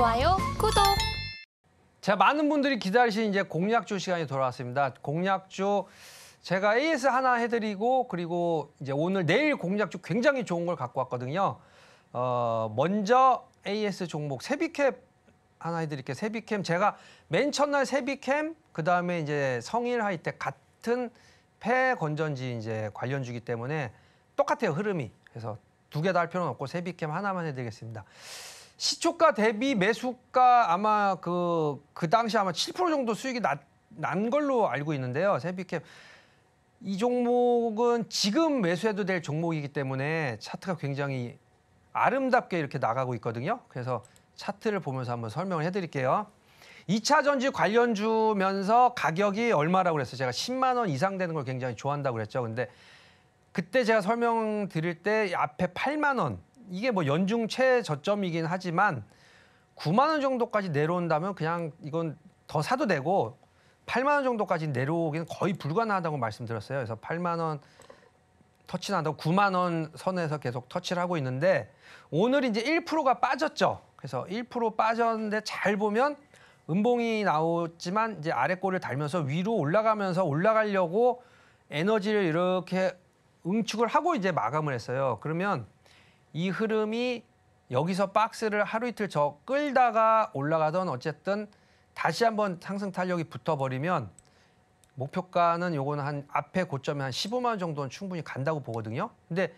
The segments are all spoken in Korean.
좋아요, 구독. 자, 많은 분들이 기다리신 이제 공략조 시간이 돌아왔습니다. 공략조 제가 AS 하나 해드리고 그리고 이제 오늘 내일 공략조 굉장히 좋은 걸 갖고 왔거든요. 어, 먼저 AS 종목 세비캠 하나 해드릴게요. 세비캠 제가 맨 첫날 세비캠 그 다음에 이제 성일 하이텍 같은 폐 건전지 이제 관련주기 때문에 똑같아요 흐름이. 그래서 두개다할 필요는 없고 세비캠 하나만 해드리겠습니다. 시초가 대비 매수가 아마 그, 그 당시 아마 7% 정도 수익이 났, 난 걸로 알고 있는데요. 세비캡. 이 종목은 지금 매수해도 될 종목이기 때문에 차트가 굉장히 아름답게 이렇게 나가고 있거든요. 그래서 차트를 보면서 한번 설명을 해드릴게요. 2차 전지 관련주면서 가격이 얼마라고 그랬어요. 제가 10만 원 이상 되는 걸 굉장히 좋아한다고 그랬죠. 근데 그때 제가 설명드릴 때 앞에 8만 원 이게 뭐 연중 최저점이긴 하지만 9만 원 정도까지 내려온다면 그냥 이건 더 사도 되고 8만 원 정도까지 내려오기는 거의 불가능하다고 말씀드렸어요. 그래서 8만 원 터치는 한다고 9만 원 선에서 계속 터치를 하고 있는데 오늘 이제 1%가 빠졌죠. 그래서 1% 빠졌는데 잘 보면 음봉이 나오지만 이제 아래 꼬리를 달면서 위로 올라가면서 올라가려고 에너지를 이렇게 응축을 하고 이제 마감을 했어요. 그러면 이 흐름이 여기서 박스를 하루 이틀 저 끌다가 올라가던 어쨌든 다시 한번 상승 탄력이 붙어버리면 목표가는 요거는 한 앞에 고점에 한 15만 원 정도는 충분히 간다고 보거든요. 근데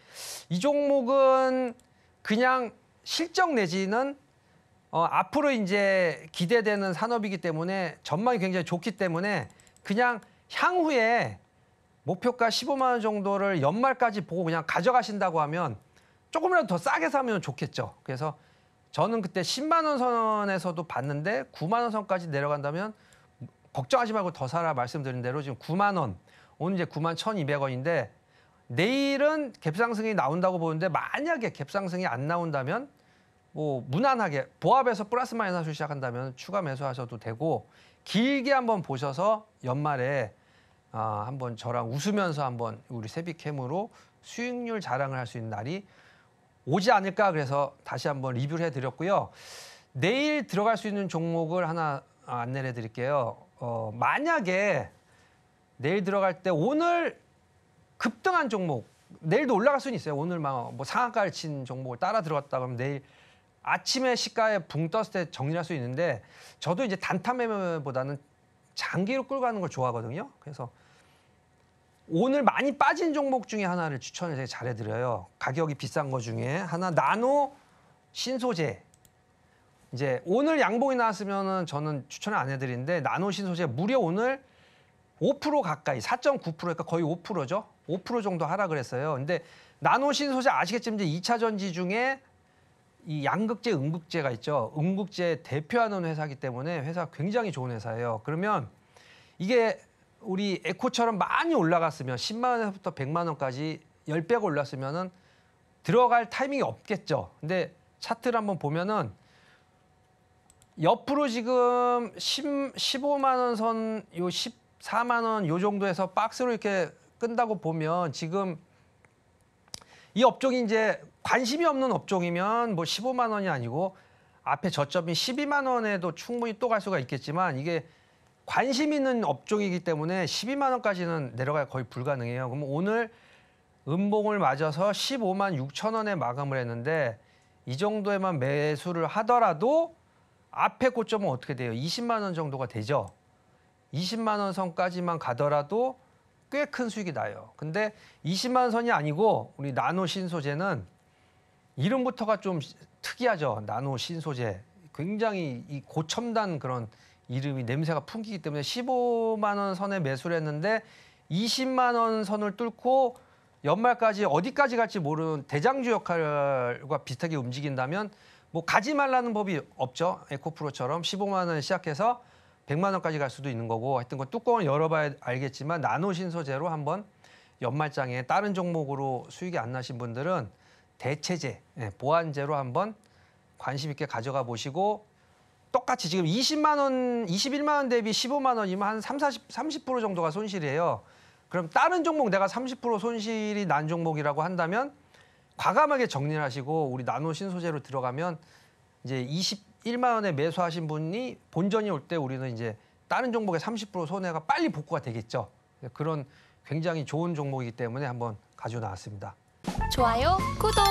이 종목은 그냥 실적 내지는 어, 앞으로 이제 기대되는 산업이기 때문에 전망이 굉장히 좋기 때문에 그냥 향후에 목표가 15만 원 정도를 연말까지 보고 그냥 가져가신다고 하면 조금이라도 더 싸게 사면 좋겠죠. 그래서 저는 그때 10만 원 선에서도 봤는데 9만 원 선까지 내려간다면 걱정하지 말고 더 사라 말씀드린 대로 지금 9만 원, 오늘 이제 9만 1,200원인데 내일은 갭상승이 나온다고 보는데 만약에 갭상승이 안 나온다면 뭐 무난하게 보합에서 플러스 마이너스 시작한다면 추가 매수하셔도 되고 길게 한번 보셔서 연말에 아, 한번 저랑 웃으면서 한번 우리 세비캠으로 수익률 자랑을 할 수 있는 날이 오지 않을까 그래서 다시 한번 리뷰를 해드렸고요. 내일 들어갈 수 있는 종목을 하나 안내를 해드릴게요. 어, 만약에 내일 들어갈 때 오늘 급등한 종목, 내일도 올라갈 수는 있어요. 오늘 막뭐 상한가를 친 종목을 따라 들어갔다 그러면 내일 아침에 시가에 붕 떴을 때 정리할 수 있는데 저도 이제 단타 매매보다는 장기로 끌고 가는 걸 좋아하거든요. 그래서 오늘 많이 빠진 종목 중에 하나를 추천을 되게 잘해드려요. 가격이 비싼 거 중에 하나 나노 신소재. 이제 오늘 양봉이 나왔으면 저는 추천을 안 해드리는데 나노 신소재 무려 오늘 5% 가까이 4.9% 그러니까 거의 5%죠. 5% 정도 하락을 했어요. 근데 나노 신소재 아시겠지만 이제 2차 전지 중에 이 양극재 음극재가 있죠. 음극재 대표하는 회사기 때문에 회사 굉장히 좋은 회사예요. 그러면 이게 우리 에코처럼 많이 올라갔으면 10만 원부터 에서 100만 원까지 10배가 올랐으면은 들어갈 타이밍이 없겠죠. 근데 차트를 한번 보면은 옆으로 지금 10, 15만 원선요 14만 원 요 정도에서 박스로 이렇게 끈다고 보면 지금 이 업종이 이제 관심이 없는 업종이면 뭐 15만 원이 아니고 앞에 저점이 12만 원에도 충분히 또 갈 수가 있겠지만 이게 관심 있는 업종이기 때문에 12만 원까지는 내려가야 거의 불가능해요. 그럼 오늘 음봉을 맞아서 15만 6천 원에 마감을 했는데 이 정도에만 매수를 하더라도 앞에 고점은 어떻게 돼요? 20만 원 정도가 되죠. 20만 원 선까지만 가더라도 꽤 큰 수익이 나요. 근데 20만 원 선이 아니고 우리 나노 신소재는 이름부터가 좀 특이하죠. 나노 신소재. 굉장히 이 고첨단 그런 이름이 냄새가 풍기기 때문에 15만 원 선에 매수를 했는데 20만 원 선을 뚫고 연말까지 어디까지 갈지 모르는 대장주 역할과 비슷하게 움직인다면 뭐 가지 말라는 법이 없죠. 에코프로처럼 15만 원 시작해서 100만 원까지 갈 수도 있는 거고 하여튼 그 뚜껑을 열어봐야 알겠지만 나노 신소재로 한번 연말장에 다른 종목으로 수익이 안 나신 분들은 대체제, 예, 보완제로 한번 관심 있게 가져가 보시고 똑같이 지금 20만 원, 21만 원 대비 15만 원이면 한 3, 40, 30% 정도가 손실이에요. 그럼 다른 종목 내가 30% 손실이 난 종목이라고 한다면 과감하게 정리를 하시고 우리 나노 신소재로 들어가면 이제 21만 원에 매수하신 분이 본전이 올 때 우리는 이제 다른 종목의 30% 손해가 빨리 복구가 되겠죠. 그런 굉장히 좋은 종목이기 때문에 한번 가져 나왔습니다. 좋아요, 구독.